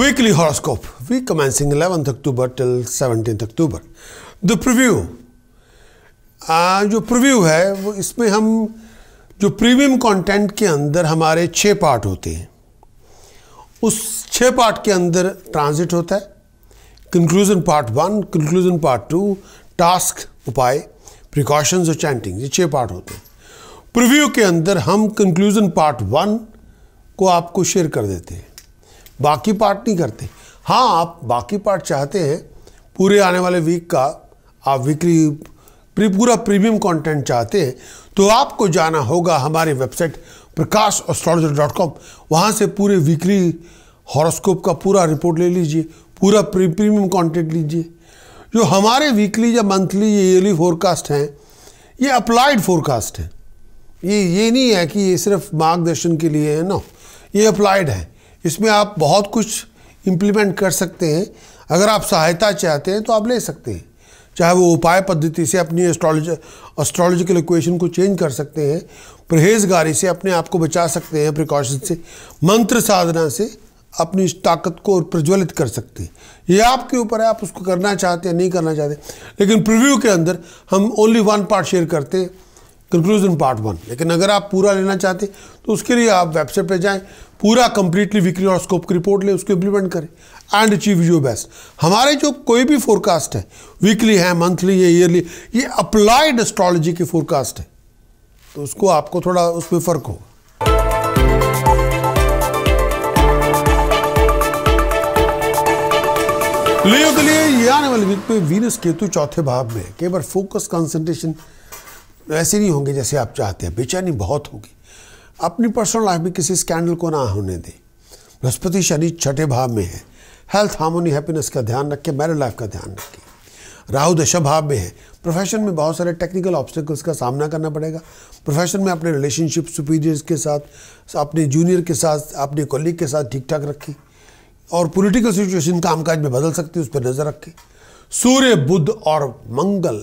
Weekly horoscope. Week commencing 11th October till 17th October. The preview. Ah, ah, जो preview है वो इसमें हम जो प्रीमियम कंटेंट के अंदर हमारे छः पार्ट होते हैं उस छः पार्ट के अंदर ट्रांजिट होता है conclusion part one conclusion part two task उपाय प्रिकॉशंस और चैंटिंग ये छः पार्ट होते हैं प्रिव्यू के अंदर हम कंक्लूजन पार्ट वन को आपको शेयर कर देते हैं बाकी पार्ट नहीं करते हाँ आप बाकी पार्ट चाहते हैं पूरे आने वाले वीक का आप वीकली प्री पूरा प्रीमियम कंटेंट चाहते हैं तो आपको जाना होगा हमारी website Prakash astrologer dot com वहाँ से पूरे वीकली हॉरोस्कोप का पूरा रिपोर्ट ले लीजिए पूरा प्री प्रीमियम कंटेंट लीजिए जो हमारे वीकली या मंथली या ईयरली फोरकास्ट हैं ये अप्लाइड फोरकास्ट है ये ये नहीं है कि ये सिर्फ मार्गदर्शन के लिए है ना ये अप्लाइड है इसमें आप बहुत कुछ इम्प्लीमेंट कर सकते हैं अगर आप सहायता चाहते हैं तो आप ले सकते हैं चाहे वो उपाय पद्धति से अपनी एस्ट्रोलॉज एस्ट्रोलॉजिकल इक्वेशन को चेंज कर सकते हैं परहेजगारी से अपने आप को बचा सकते हैं प्रिकॉशन से मंत्र साधना से अपनी ताकत को प्रज्वलित कर सकते हैं ये आपके ऊपर है आप उसको करना चाहते हैं नहीं करना चाहते लेकिन प्रिव्यू के अंदर हम ओनली वन पार्ट शेयर करते हैं कंक्लूजन पार्ट वन लेकिन अगर आप पूरा लेना चाहते तो उसके लिए आप वेबसाइट पर जाएं पूरा कंप्लीटली वीकली और स्कोप की रिपोर्ट लें उसको इम्प्लीमेंट करें एंड अचीव यू बेस्ट हमारे जो कोई भी फोरकास्ट है वीकली है मंथली है ईयरली ये अप्लाइड एस्ट्रोलॉजी की फोरकास्ट है तो उसको आपको थोड़ा उसमें फ़र्क होगा लियो के लिए ये आने वाले वीक में वीनस केतु चौथे भाव में केवल फोकस कंसंट्रेशन तो ऐसे नहीं होंगे जैसे आप चाहते हैं बेचैनी बहुत होगी अपनी पर्सनल लाइफ में किसी स्कैंडल को ना होने दें बृहस्पति शनि छठे भाव में है हेल्थ हार्मोनी हैप्पीनेस का ध्यान रखें मैरिड लाइफ का ध्यान रखें राहु दशा भाव में है प्रोफेशन में बहुत सारे टेक्निकल ऑब्स्टिकल्स का सामना करना पड़ेगा प्रोफेशन में अपने रिलेशनशिप सुपीरियर्स के साथ अपने जूनियर के साथ अपने कोलीग के साथ ठीक ठाक रखें और पॉलिटिकल सिचुएशन कामकाज में बदल सकती है उस पर नज़र रखें सूर्य बुद्ध और मंगल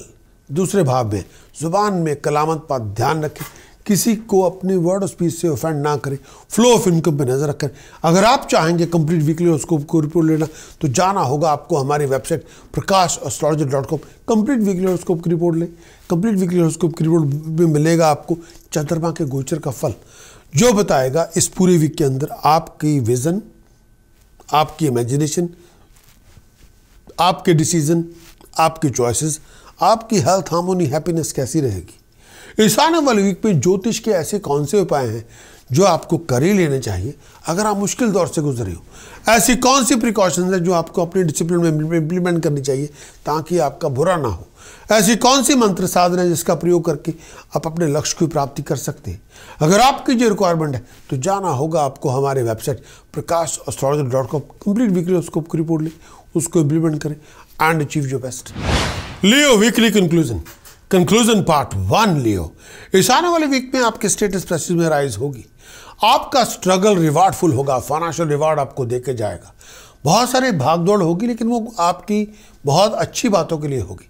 दूसरे भाव में ज़ुबान में कलामत पर ध्यान रखें किसी को अपने वर्ड और स्पीच से ऑफेंड ना करें फ्लो ऑफ इनकम पर नज़र रखें अगर आप चाहेंगे कंप्लीट वीकली को रिपोर्ट लेना तो जाना होगा आपको हमारी website Prakash astrology dot com complete weekly horoscope की रिपोर्ट लें कंप्लीट वीकली हॉरोस्कोप की रिपोर्ट में मिलेगा आपको चंद्रमा के गोचर का फल जो बताएगा इस पूरे वीक के अंदर आपकी विज़न आपकी इमेजिनेशन आपके डिसीज़न आपके चॉइसेस आपकी हेल्थ हार्मोनी हैप्पीनेस कैसी रहेगी ईशान वाले वीक में ज्योतिष के ऐसे कौन से उपाय हैं जो आपको कर ही लेने चाहिए अगर आप मुश्किल दौर से गुजरे हो ऐसी कौन सी प्रिकॉशंस हैं जो आपको अपने डिसिप्लिन में इम्प्लीमेंट करनी चाहिए ताकि आपका बुरा ना हो ऐसी कौन सी मंत्र साधना है जिसका प्रयोग करके आप अपने लक्ष्य की प्राप्ति कर सकते हैं अगर आपकी जो रिक्वायरमेंट है तो जाना होगा आपको हमारे website Prakash astrologer dot com complete weekly उसको रिपोर्ट लें उसको इम्प्लीमेंट करें and achieve your best Leo weekly conclusion conclusion part one Leo इस आने वाले वीक में आपके स्टेटस प्रेसिस में राइज होगी आपका स्ट्रगल रिवार्डफुल होगा फाइनेंशियल रिवार्ड आपको देके जाएगा बहुत सारी भागदौड़ होगी लेकिन वो आपकी बहुत अच्छी बातों के लिए होगी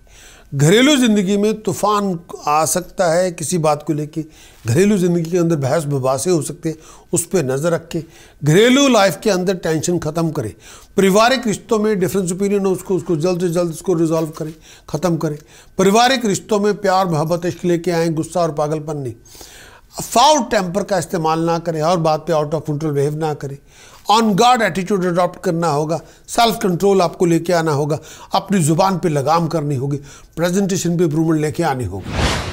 घरेलू ज़िंदगी में तूफान आ सकता है किसी बात को लेके घरेलू ज़िंदगी के अंदर बहस बबासे हो सकते हैं उस पर नज़र रखें घरेलू लाइफ के अंदर टेंशन ख़त्म करें पारिवारिक रिश्तों में डिफरेंस ओपिनियन हो उसको उसको जल्द से जल्द उसको रिजॉल्व करें ख़त्म करें पारिवारिक रिश्तों में प्यार मोहब्बत इश्क लेके आएँ गुस्सा और पागलपन नहीं फाउल टेम्पर का इस्तेमाल ना करें हर बात पर आउट ऑफ कंट्रोल बिहेव ना करें ऑन गार्ड एटीट्यूड अडॉप्ट करना होगा सेल्फ कंट्रोल आपको लेके आना होगा अपनी ज़ुबान पे लगाम करनी होगी प्रेजेंटेशन पे इम्प्रूवमेंट लेके आनी होगी